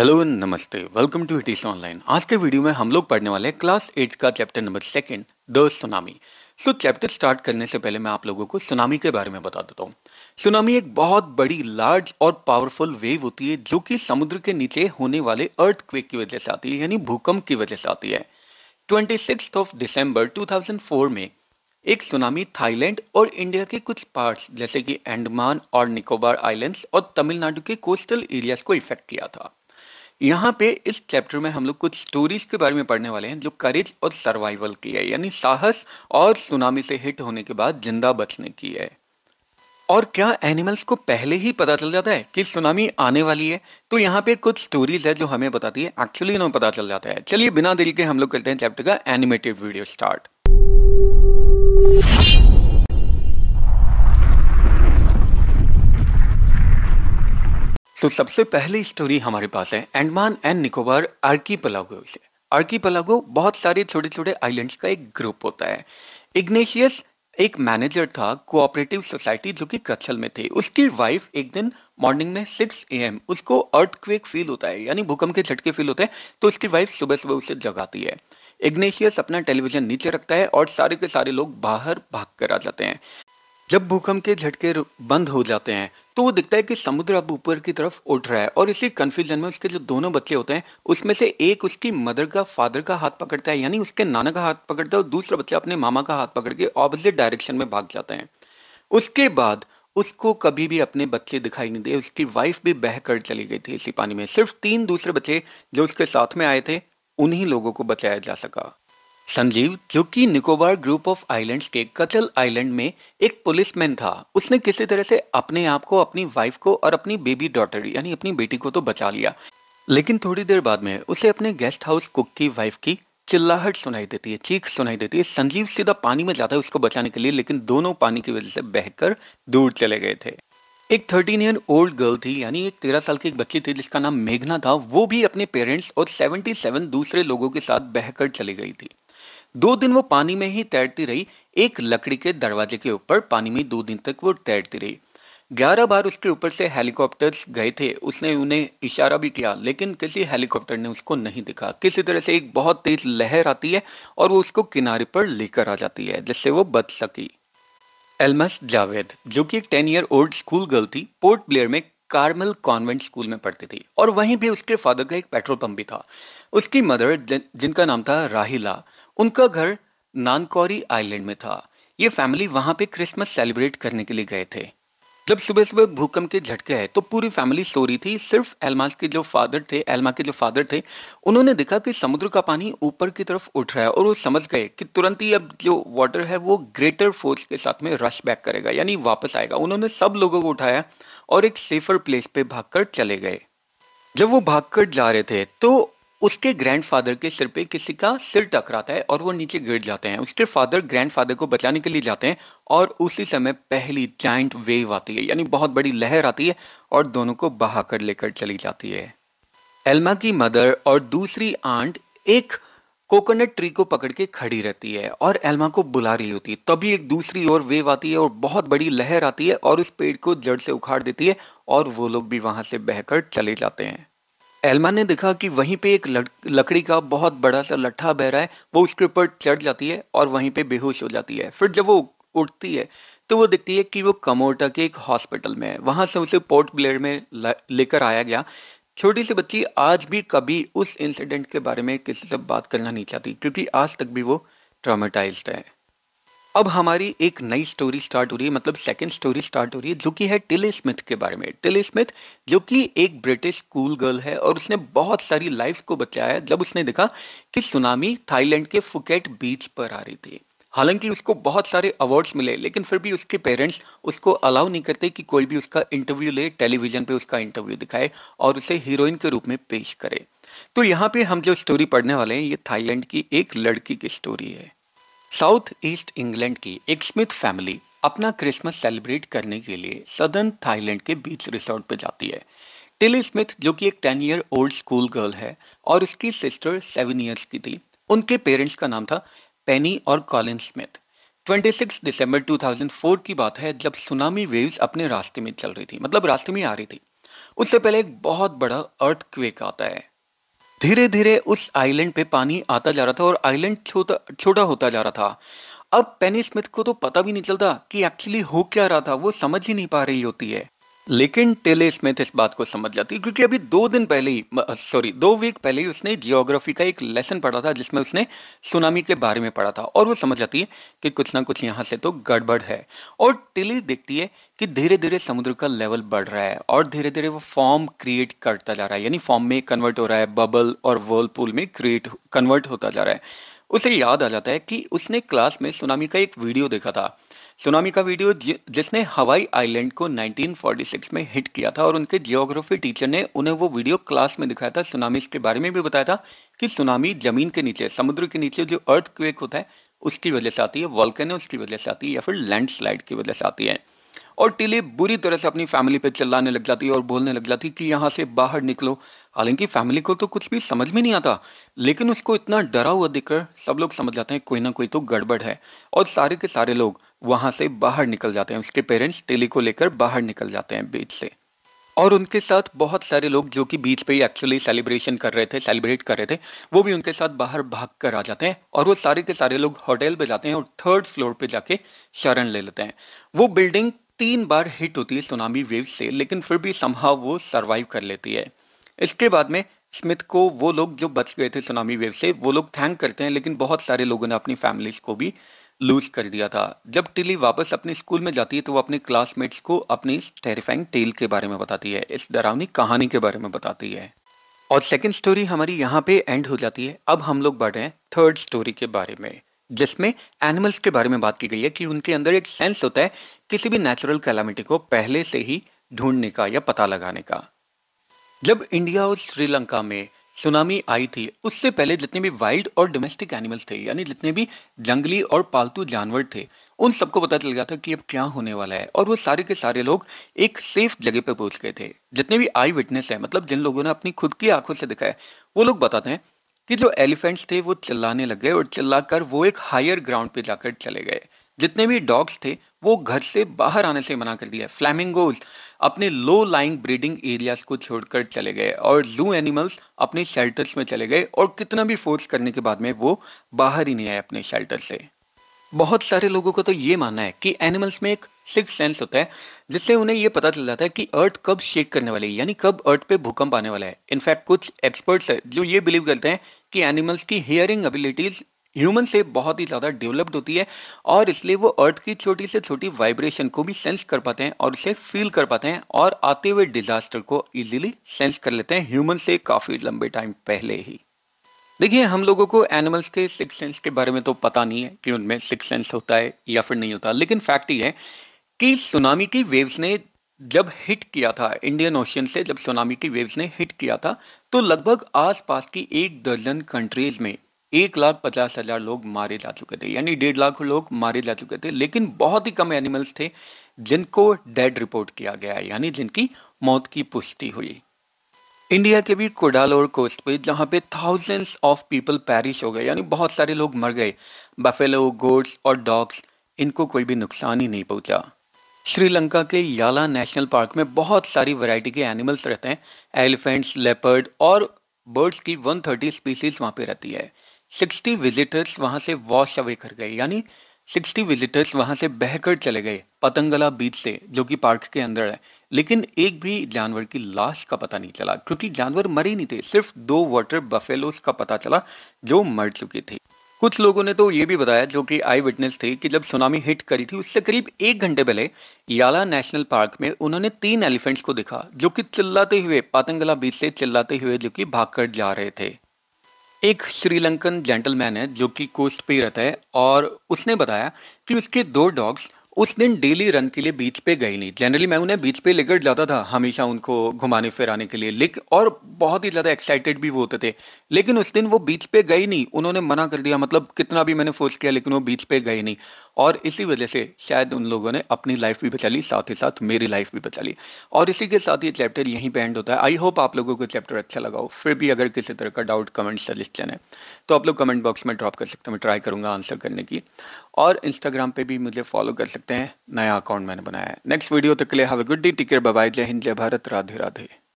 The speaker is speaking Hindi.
हेलो नमस्ते वेलकम टू इटीस ऑनलाइन आज के वीडियो में हम लोग पढ़ने वाले हैं क्लास एट का chapter number second the tsunami so chapter start करने से पहले मैं आप लोगों को सुनामी के बारे में बता देता हूँ सुनामी एक बहुत बड़ी लार्ज और पावरफुल वेव होती है जो कि समुद्र के नीचे होने वाले अर्थ की वजह से आती है यानी भूकंप की वजह से आती है twenty six of December two में एक सुनामी थाईलैंड और इंडिया के कुछ पार्ट्स जैसे कि अंडमान और निकोबार आइलैंड्स और तमिलनाडु के कोस्टल एरियाज को इफेक्ट किया था यहाँ पे इस चैप्टर में हम लोग कुछ स्टोरीज के बारे में पढ़ने वाले हैं जो करेज और सर्वाइवल की है यानी साहस और सुनामी से हिट होने के बाद जिंदा बचने की है और क्या एनिमल्स को पहले ही पता चल जाता है कि सुनामी आने वाली है तो यहाँ पे कुछ स्टोरीज है जो हमें बताती है एक्चुअली इन्हें पता चल जाता है चलिए बिना देरी के हम लोग करते हैं चैप्टर का animated video start so so, सबसे पहली स्टोरी हमारे पास है Andaman and Nicobar archipelago से आर्की पलागो बहुत सारे छोटे छोटे आइलैंड्स का एक ग्रुप होता है इग्नेशियस एक मैनेजर था कोऑपरेटिव सोसाइटी जो कि कच्छल में थे उसकी वाइफ एक दिन मॉर्निंग में 6 एम उसको अर्थक्वेक फील होता है यानी भूकंप के झटके फील होते हैं तो उसकी वाइफ सुबह सुबह उसे जगाती है इग्नेशियस अपना टेलीविजन नीचे रखता है और सारे के सारे लोग बाहर भाग कर आ जाते हैं जब भूकंप के झटके बंद हो जाते हैं तो वो दिखता है कि समुद्र अब ऊपर की तरफ उठ रहा है और इसी कन्फ्यूजन में उसके जो दोनों बच्चे होते हैं उसमें से एक उसकी मदर का फादर का हाथ पकड़ता है यानी उसके नाना का हाथ पकड़ता है और दूसरा बच्चा अपने मामा का हाथ पकड़ के ऑपोजिट डायरेक्शन में भाग जाते हैं उसके बाद उसको कभी भी अपने बच्चे दिखाई नहीं दिए उसकी वाइफ भी बह कर चली गई थी इसी पानी में सिर्फ तीन दूसरे बच्चे जो उसके साथ में आए थे उन्हीं लोगों को बचाया जा सका संजीव जो कि निकोबार ग्रुप ऑफ आइलैंड्स के कचल आइलैंड में एक पुलिसमैन था उसने किसी तरह से अपने आप को अपनी वाइफ को और अपनी बेबी डॉटर यानी अपनी बेटी को तो बचा लिया लेकिन थोड़ी देर बाद में उसे अपने गेस्ट हाउस कुक की वाइफ की चिल्लाहट सुनाई देती है चीख सुनाई देती है संजीव सीधा पानी में जाता है उसको बचाने के लिए लेकिन दोनों पानी की वजह से बहकर दूर चले गए थे एक थर्टीन ईयर ओल्ड गर्ल थी यानी एक तेरह साल की एक बच्ची थी जिसका नाम मेघना था वो भी अपने पेरेंट्स और सेवेंटी सेवन दूसरे लोगों के साथ बहकर चली गई थी दो दिन वो पानी में ही तैरती रही एक लकड़ी के दरवाजे के ऊपर पानी में दो दिन तक वो तैरती रही ग्यारह बार उसके ऊपर से हेलीकॉप्टर्स गए थे उसने उन्हें इशारा भी किया लेकिन किसी हेलीकॉप्टर ने उसको नहीं दिखा किसी तरह से एक बहुत तेज लहर आती है और वो उसको किनारे पर लेकर आ जाती है जिससे वो बच सकी एलमस जावेद जो कि एक ten year old school girl थी पोर्ट ब्लेयर में कार्मल कॉन्वेंट स्कूल में पढ़ती थी और वहीं भी उसके फादर का एक पेट्रोल पंप भी था उसकी मदर जिनका नाम था राहिला उनका घर नानकौरी आइलैंड में था ये फैमिली वहां पे क्रिसमस सेलिब्रेट करने के लिए गए थे जब सुबह सुबह भूकंप के झटके आए तो पूरी फैमिली सो रही थी सिर्फ एलमास के जो फादर थे एलमा के जो फादर थे उन्होंने देखा कि समुद्र का पानी ऊपर की तरफ उठ रहा है और वो समझ गए कि तुरंत ही अब जो वाटर है वो ग्रेटर फोर्स के साथ में रश बैक करेगा यानी वापस आएगा उन्होंने सब लोगों को उठाया और एक सेफर प्लेस पे भागकर चले गए जब वो भागकर जा रहे थे तो उसके ग्रैंडफादर के सिर पे किसी का सिर टकराता है और वो नीचे गिर जाते हैं उसके फादर ग्रैंडफादर को बचाने के लिए जाते हैं और उसी समय पहली जाइंट वेव आती है यानी बहुत बड़ी लहर आती है और दोनों को बहा कर लेकर चली जाती है एल्मा की मदर और दूसरी आंट एक कोकोनट ट्री को पकड़ के खड़ी रहती है और एल्मा को बुला रही होती है तभी एक दूसरी ओर वेव आती है और बहुत बड़ी लहर आती है और उस पेड़ को जड़ से उखाड़ देती है और वो लोग भी वहां से बहकर चले जाते हैं एलमा ने देखा कि वहीं पे एक लकड़ी का बहुत बड़ा सा लट्ठा बह रहा है वो उसके ऊपर चढ़ जाती है और वहीं पे बेहोश हो जाती है फिर जब वो उठती है तो वो देखती है कि वो कमोटा के एक हॉस्पिटल में है वहाँ से उसे पोर्ट ब्लेयर में लेकर आया गया छोटी सी बच्ची आज भी कभी उस इंसिडेंट के बारे में किसी से बात करना नहीं चाहती क्योंकि आज तक भी वो ट्रामेटाइज है अब हमारी एक नई स्टोरी स्टार्ट हो रही है मतलब सेकंड स्टोरी स्टार्ट हो रही है जो कि है टिले स्मिथ के बारे में टिले स्मिथ जो कि एक ब्रिटिश स्कूल गर्ल है और उसने बहुत सारी लाइफ को बचाया जब उसने देखा कि सुनामी थाईलैंड के फुकेट बीच पर आ रही थी हालांकि उसको बहुत सारे अवार्ड्स मिले लेकिन फिर भी उसके पेरेंट्स उसको अलाउ नहीं करते कि कोई भी उसका इंटरव्यू ले टेलीविजन पे उसका इंटरव्यू दिखाए और उसे हीरोइन के रूप में पेश करे तो यहाँ पे हम जो स्टोरी पढ़ने वाले हैं ये थाईलैंड की एक लड़की की स्टोरी है साउथ ईस्ट इंग्लैंड की एक स्मिथ फैमिली अपना क्रिसमस सेलिब्रेट करने के लिए सदर्न थाईलैंड के बीच रिसोर्ट पर जाती है टिली स्मिथ जो कि एक ten year old school girl है और उसकी सिस्टर सेवन ईयर्स की थी उनके पेरेंट्स का नाम था पेनी और कॉलिन स्मिथ 26 दिसंबर 2004 की बात है जब सुनामी वेव्स अपने रास्ते में चल रही थी मतलब रास्ते में आ रही थी उससे पहले एक बहुत बड़ा अर्थ क्वेक आता है धीरे धीरे उस आइलैंड पे पानी आता जा रहा था और आइलैंड छोटा छोटा होता जा रहा था अब पेनी स्मिथ को तो पता भी नहीं चलता कि एक्चुअली हो क्या रहा था वो समझ ही नहीं पा रही होती है लेकिन टेले स्मिथ इस बात को समझ जाती है क्योंकि अभी दो दिन पहले ही सॉरी दो वीक पहले ही उसने जियोग्राफी का एक लेसन पढ़ा था जिसमें उसने सुनामी के बारे में पढ़ा था और वो समझ जाती है कि कुछ ना कुछ यहाँ से तो गड़बड़ है और टेले देखती है कि धीरे धीरे समुद्र का लेवल बढ़ रहा है और धीरे धीरे वो फॉर्म क्रिएट करता जा रहा है यानी फॉर्म में कन्वर्ट हो रहा है बबल और वर्लपूल में क्रिएट कन्वर्ट होता जा रहा है उसे याद आ जाता है कि उसने क्लास में सुनामी का एक वीडियो देखा था सुनामी का वीडियो जिसने हवाई आइलैंड को 1946 में हिट किया था और उनके जियोग्राफी टीचर ने उन्हें वो वीडियो क्लास में दिखाया था सुनामी के बारे में भी बताया था कि सुनामी जमीन के नीचे समुद्र के नीचे जो अर्थ क्वेक होता है उसकी वजह से आती है वॉल्कन उसकी वजह से आती है या फिर लैंडस्लाइड की वजह से आती है और टिली बुरी तरह से अपनी फैमिली पे चिल्लाने लग जाती है और बोलने लग जाती है कि यहाँ से बाहर निकलो हालांकि फैमिली को तो कुछ भी समझ में नहीं आता लेकिन उसको इतना डरा हुआ देखकर सब लोग समझ जाते हैं कोई ना कोई तो गड़बड़ है और सारे के सारे लोग वहां से बाहर निकल जाते हैं उसके पेरेंट्स टेली को लेकर बाहर निकल जाते हैं बीच से और उनके साथ बहुत सारे लोग जो कि बीच पे ही एक्चुअली सेलिब्रेशन कर रहे थे सेलिब्रेट कर रहे थे वो भी उनके साथ बाहर भाग कर आ जाते हैं और वो सारे के सारे लोग होटल पे जाते हैं और थर्ड फ्लोर पे जाके शरण ले लेते हैं वो बिल्डिंग तीन बार हिट होती है सुनामी वेव से लेकिन फिर भी संभाव वो सर्वाइव कर लेती है इसके बाद में स्मिथ को वो लोग जो बच गए थे सुनामी वेव से वो लोग थैंक करते हैं लेकिन बहुत सारे लोगों ने अपनी फैमिलीज को भी लूज कर दिया था जब टिली वापस अपने स्कूल में जाती है तो वो अपने क्लासमेट्स को अपनी टेरिफाइंग टेल के बारे में बताती है इस डरावनी कहानी के बारे में बताती है और सेकेंड स्टोरी हमारी यहाँ पे एंड हो जाती है अब हम लोग बढ़ रहे हैं थर्ड स्टोरी के बारे में जिसमें एनिमल्स के बारे में बात की गई है कि उनके अंदर एक सेंस होता है किसी भी नेचुरल कैलामिटी को पहले से ही ढूंढने का या पता लगाने का जब इंडिया और श्रीलंका में सुनामी आई थी उससे पहले जितने भी वाइल्ड और डोमेस्टिक एनिमल्स थे यानी जितने भी जंगली और पालतू जानवर थे उन सबको पता चल गया था कि अब क्या होने वाला है और वो सारे के सारे लोग एक सेफ जगह पर पहुंच गए थे जितने भी आई विटनेस है मतलब जिन लोगों ने अपनी खुद की आंखों से दिखाया वो लोग बताते हैं कि जो एलिफेंट्स थे वो चिल्लाने लग गए और चिल्लाकर वो एक हायर ग्राउंड पे जाकर चले गए जितने भी डॉग्स थे वो घर से बाहर आने से मना कर दिया फ्लैमिंगोज अपने लो लाइंग ब्रीडिंग एरियाज को छोड़कर चले गए और जू एनिमल्स अपने शेल्टर्स में चले गए और कितना भी फोर्स करने के बाद में वो बाहर ही नहीं आए अपने शेल्टर से बहुत सारे लोगों को तो ये मानना है कि एनिमल्स में एक सिक्स सेंस होता है जिससे उन्हें ये पता चल जाता है कि अर्थ कब शेक करने वाली है यानी कब अर्थ पे भूकंप आने वाला है इनफैक्ट कुछ एक्सपर्ट्स है जो ये बिलीव करते हैं कि एनिमल्स की हियरिंग एबिलिटीज ह्यूमन से बहुत ही ज़्यादा डेवलप्ड होती है और इसलिए वो अर्थ की छोटी से छोटी वाइब्रेशन को भी सेंस कर पाते हैं और उसे फील कर पाते हैं और आते हुए डिजास्टर को इजीली सेंस कर लेते हैं ह्यूमन से काफ़ी लंबे टाइम पहले ही देखिए हम लोगों को एनिमल्स के सिक्स सेंस के बारे में तो पता नहीं है कि उनमें सिक्स सेंस होता है या फिर नहीं होता लेकिन फैक्ट ये है कि सुनामी की वेव्स ने जब हिट किया था इंडियन ओशियन से जब सुनामी की वेव्स ने हिट किया था तो लगभग आसपास की एक दर्जन कंट्रीज में एक लाख पचास हज़ार लोग मारे जा चुके थे यानी डेढ़ लाख लोग मारे जा चुके थे लेकिन बहुत ही कम एनिमल्स थे जिनको डेड रिपोर्ट किया गया यानी जिनकी मौत की पुष्टि हुई इंडिया के भी कोडालोर कोस्ट पे जहाँ पे थाउजेंड्स ऑफ पीपल पैरिश हो गए यानी बहुत सारे लोग मर गए बफेलो गोड्स और डॉग्स इनको कोई भी नुकसान ही नहीं पहुंचा श्रीलंका के याला नेशनल पार्क में बहुत सारी वैरायटी के एनिमल्स रहते हैं एलिफेंट्स लेपर्ड और बर्ड्स की 130 स्पीसीज वहाँ पे रहती है सिक्सटी विजिटर्स वहां से वॉश अवे कर गए यानी सिक्सटी विजिटर्स वहां से बहकर चले गए पतंगला बीच से जो कि पार्क के अंदर है लेकिन एक भी जानवर की लाश का पता नहीं चला क्योंकि जानवर मरे नहीं थे सिर्फ दो वाटर बफेलोस का पता चला जो मर चुकी थी कुछ लोगों ने तो ये भी बताया जो कि आई विटनेस थे कि जब सुनामी हिट करी थी उससे करीब एक घंटे पहले याला नेशनल पार्क में उन्होंने तीन एलिफेंट्स को देखा जो कि चिल्लाते हुए पातंगला बीच से चिल्लाते हुए जो कि भागकर जा रहे थे एक श्रीलंकन जेंटलमैन है जो कि कोस्ट पे ही रहता है और उसने बताया कि उसके दो डॉग्स उस दिन डेली रन के लिए बीच पे गई नहीं जनरली मैं उन्हें बीच पे लेकर जाता था हमेशा उनको घुमाने फिराने के लिए लेकिन और बहुत ही ज़्यादा एक्साइटेड भी वो होते थे लेकिन उस दिन वो बीच पे गई नहीं उन्होंने मना कर दिया मतलब कितना भी मैंने फोर्स किया लेकिन वो बीच पे गई नहीं और इसी वजह से शायद उन लोगों ने अपनी लाइफ भी बचा ली साथ ही साथ मेरी लाइफ भी बचा ली और इसी के साथ ये चैप्टर यहीं पर एंड होता है आई होप आप लोगों को चैप्टर अच्छा लगाओ फिर भी अगर किसी तरह का डाउट कमेंट सजेशन है तो आप लोग कमेंट बॉक्स में ड्रॉप कर सकते हैं मैं ट्राई करूँगा आंसर करने की और इंस्टाग्राम पे भी मुझे फॉलो कर सकते हैं नया अकाउंट मैंने बनाया है नेक्स्ट वीडियो तक के लिए have a good day take care bye जय हिंद जय भारत राधे राधे